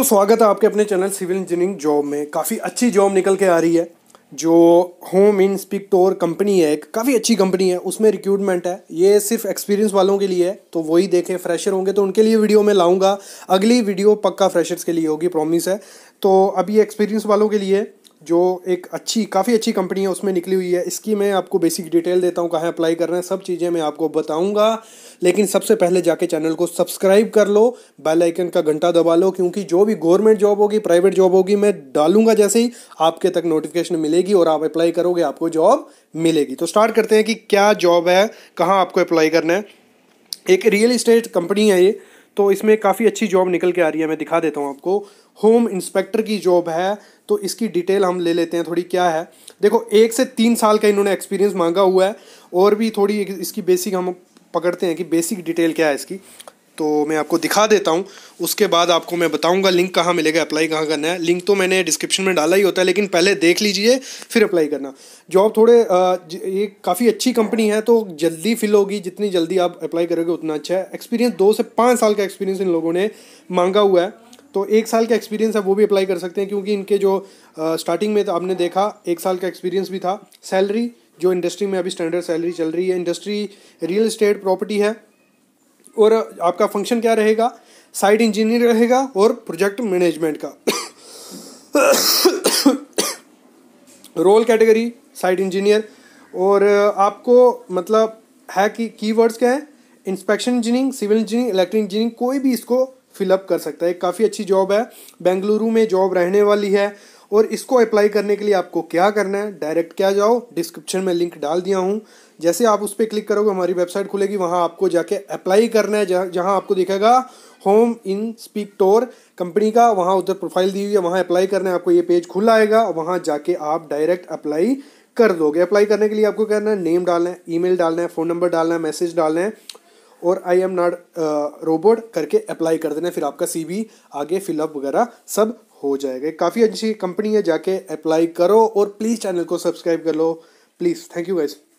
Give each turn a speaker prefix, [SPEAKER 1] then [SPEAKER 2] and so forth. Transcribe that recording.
[SPEAKER 1] तो स्वागत है आपके अपने चैनल सिविल इंजीनियरिंग जॉब में काफ़ी अच्छी जॉब निकल के आ रही है जो होम इन इंस्पिक्टोर कंपनी है एक काफ़ी अच्छी कंपनी है उसमें रिक्रूटमेंट है ये सिर्फ एक्सपीरियंस वालों के लिए है तो वही देखें फ्रेशर होंगे तो उनके लिए वीडियो मैं लाऊंगा अगली वीडियो पक्का फ्रेशर्स के लिए होगी प्रॉमिस है तो अभी एक्सपीरियंस वालों के लिए जो एक अच्छी काफ़ी अच्छी कंपनी है उसमें निकली हुई है इसकी मैं आपको बेसिक डिटेल देता हूँ कहाँ अप्लाई करना है सब चीज़ें मैं आपको बताऊँगा लेकिन सबसे पहले जाके चैनल को सब्सक्राइब कर लो बेल आइकन का घंटा दबा लो क्योंकि जो भी गवर्नमेंट जॉब होगी प्राइवेट जॉब होगी मैं डालूंगा जैसे ही आपके तक नोटिफिकेशन मिलेगी और आप अप्लाई करोगे आपको जॉब मिलेगी तो स्टार्ट करते हैं कि क्या जॉब है कहाँ आपको अप्लाई करना है एक रियल इस्टेट कंपनी है ये तो इसमें काफ़ी अच्छी जॉब निकल के आ रही है मैं दिखा देता हूँ आपको होम इंस्पेक्टर की जॉब है तो इसकी डिटेल हम ले लेते हैं थोड़ी क्या है देखो एक से तीन साल का इन्होंने एक्सपीरियंस मांगा हुआ है और भी थोड़ी इसकी बेसिक हम पकड़ते हैं कि बेसिक डिटेल क्या है इसकी तो मैं आपको दिखा देता हूँ उसके बाद आपको मैं बताऊँगा लिंक कहाँ मिलेगा अप्लाई कहाँ करना है लिंक तो मैंने डिस्क्रिप्शन में डाला ही होता है लेकिन पहले देख लीजिए फिर अप्लाई करना जॉब थोड़े ये काफ़ी अच्छी कंपनी है तो जल्दी फिल होगी जितनी जल्दी आप अप्लाई करोगे उतना अच्छा है एक्सपीरियंस दो से पाँच साल का एक्सपीरियंस इन लोगों ने मांगा हुआ है तो एक साल का एक्सपीरियंस है वो भी अप्लाई कर सकते हैं क्योंकि इनके जो स्टार्टिंग में तो आपने देखा एक साल का एक्सपीरियंस भी था सैलरी जो इंडस्ट्री में अभी स्टैंडर्ड सैलरी चल रही है इंडस्ट्री रियल इस्टेट प्रॉपर्टी है और आपका फंक्शन क्या रहेगा साइट इंजीनियर रहेगा और प्रोजेक्ट मैनेजमेंट का रोल कैटेगरी साइट इंजीनियर और uh, आपको मतलब है कि कीवर्ड्स क्या हैं inspection engineering civil engineering electric engineering कोई भी इसको फिलअप कर सकता है काफ़ी अच्छी जॉब है बेंगलुरु में जॉब रहने वाली है और इसको अप्लाई करने के लिए आपको क्या करना है डायरेक्ट क्या जाओ डिस्क्रिप्शन में लिंक डाल दिया हूँ जैसे आप उस पर क्लिक करोगे हमारी वेबसाइट खुलेगी वहाँ आपको जाके अप्लाई करना है जहाँ जहाँ आपको दिखेगा home inspector company का वहाँ उधर प्रोफाइल दी हुई है वहाँ अप्लाई करना है आपको ये पेज खुला आएगा वहाँ जाके आप डायरेक्ट अप्लाई कर दोगे अप्लाई करने के लिए आपको करना है नेम डालना है ईमेल डालना है फ़ोन नंबर डालना है मैसेज डालना है और आई एम नॉट रोबोट करके अप्लाई कर देना फिर आपका सीवी आगे फिलअप वगैरह सब हो जाएगा काफ़ी अच्छी कंपनी है जाके अप्लाई करो और प्लीज़ चैनल को सब्सक्राइब कर लो प्लीज़ थैंक यू गाइज़